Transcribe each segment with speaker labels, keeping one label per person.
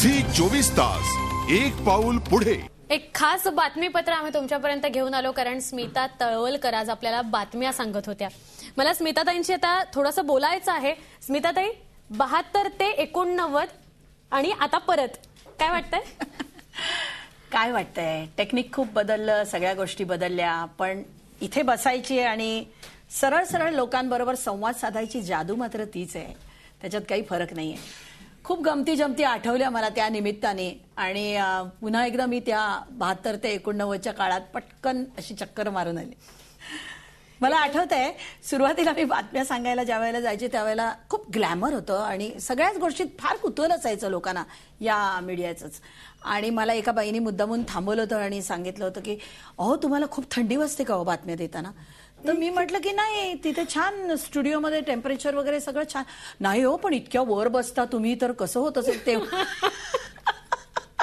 Speaker 1: Zee चोवीस तास एक पाऊल पुढे एक खास बातमीपत्र आम्ही तुमच्यापर्यंत घेऊन आलो कारण स्मिता तळवलकर आज आपल्याला बातम्या सांगत होत्या मला स्मिताताईंशी आता थोडंसं बोलायचं आहे स्मिताताई बहात्तर ते एकोणनव्वद आणि आता
Speaker 2: परत काय वाटतंय काय वाटतंय टेक्निक खूप बदललं सगळ्या गोष्टी बदलल्या पण इथे बसायची आणि सरळ सरळ लोकांबरोबर संवाद साधायची जादू मात्र तीच आहे त्याच्यात काही फरक नाही खूप गमती जमती आठवल्या मला त्या निमित्ताने आणि पुन्हा एकदा मी त्या बहात्तर ते एकोणनव्वदच्या काळात पटकन अशी चक्कर मारून आली मला आठवत आहे सुरुवातीला मी बातम्या सांगायला ज्या वेळेला जायचे त्यावेळेला खूप ग्लॅमर होतं आणि सगळ्याच गोष्टीत फार कुतूहल असायचं लोकांना या मीडियाचंच आणि मला एका बाईने मुद्दामून थांबवलं होतं आणि सांगितलं होतं की अहो तुम्हाला खूप थंडी वाजते का हो बातम्या देताना तर मी म्हटलं की नाही तिथे छान स्टुडिओमध्ये टेम्परेचर वगैरे सगळं छान नाही हो पण इतक्या वर बसता तुम्ही तर कसं होत असेल तेव्हा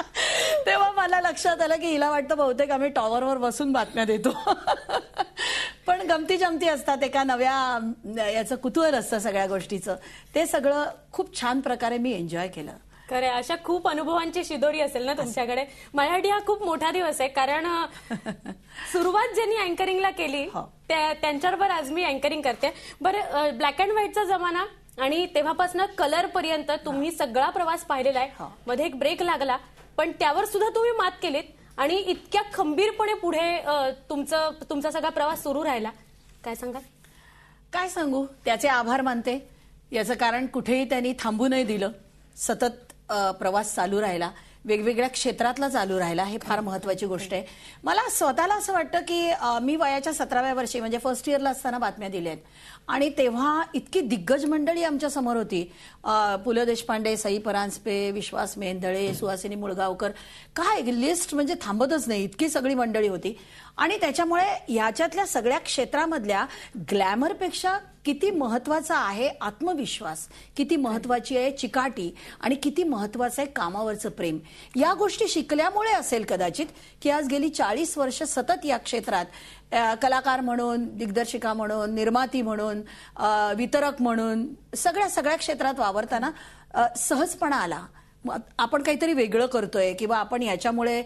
Speaker 2: तेव्हा मला लक्षात आलं की हिला वाटतं बहुतेक आम्ही टॉवरवर बसून बातम्या देतो पण गमती जमती असतात एका नव्या याचं कुतूहल असतं सगळ्या गोष्टीचं ते सगळं खूप छान प्रकारे मी एन्जॉय केलं
Speaker 1: खरे अशा खूप अनुभवांची शिदोरी असेल ना तुमच्याकडे मराठी हा खूप मोठा दिवस आहे कारण सुरुवात ज्यांनी अँकरिंगला केली हो. त्यांच्यावर आज मी अँकरिंग करते बरं ब्लॅक अँड व्हाईटचा जमाना आणि तेव्हापासून कलर पर्यंत तुम्ही सगळा प्रवास पाहिलेला आहे हो. मध्ये एक ब्रेक लागला पण त्यावर सुद्धा तुम्ही मात केलीत आणि इतक्या खंबीरपणे पुढे तुमचं तुमचा सगळा प्रवास
Speaker 2: सुरू राहिला काय सांगा काय सांगू त्याचे आभार मानते याचं कारण कुठेही त्यांनी थांबू नाही दिलं सतत प्रवास चालू राहिला वेगवेगळ्या क्षेत्रातला चालू राहिला हे फार महत्वाची गोष्ट आहे मला स्वतःला असं वाटतं की मी वयाच्या सतराव्या वर्षी म्हणजे फर्स्ट इयरला असताना बातम्या दिल्या आहेत आणि तेव्हा इतकी दिग्गज मंडळी आमच्या समोर होती पु ल देशपांडे सई परांजपे विश्वास मेंदळे सुहासिनी मुळगावकर काय लिस्ट म्हणजे थांबतच नाही इतकी सगळी मंडळी होती आणि त्याच्यामुळे याच्यातल्या सगळ्या क्षेत्रामधल्या ग्लॅमरपेक्षा किती महत्वाचा आहे आत्मविश्वास किती महत्वाची आहे चिकाटी आणि किती महत्वाचं आहे कामावरचं प्रेम या गोष्टी शिकल्यामुळे असेल कदाचित की आज गेली चाळीस वर्ष सतत या क्षेत्रात कलाकार म्हणून दिग्दर्शिका म्हणून निर्माती म्हणून वितरक म्हणून सगळ्या सगळ्या क्षेत्रात वावरताना सहजपणा आला आपण काहीतरी वेगळं करतोय किंवा आपण याच्यामुळे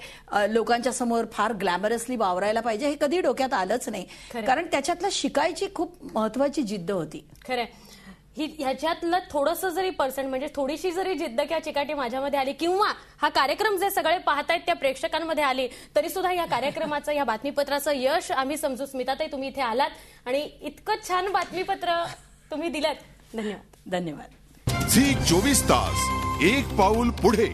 Speaker 2: लोकांच्या समोर फार ग्लॅमरसली वावरायला पाहिजे हे कधी डोक्यात आलंच नाही कारण त्याच्यातलं शिकायची खूप महत्वाची जिद्द होती
Speaker 1: खरं ही ह्याच्यातलं थोडंसं जरी पर्सेंट म्हणजे थोडीशी जरी जिद्द किंवा चिकाटी माझ्यामध्ये आली किंवा हा कार्यक्रम जे सगळे पाहतायत त्या प्रेक्षकांमध्ये आली तरी सुद्धा या कार्यक्रमाचं या बातमीपत्राचं यश आम्ही समजू स्मिताताई तुम्ही इथे आलात आणि इतकं छान बातमीपत्र तुम्ही दिलात धन्यवाद धन्यवाद झी चोवीस तास एक पाऊल पुढे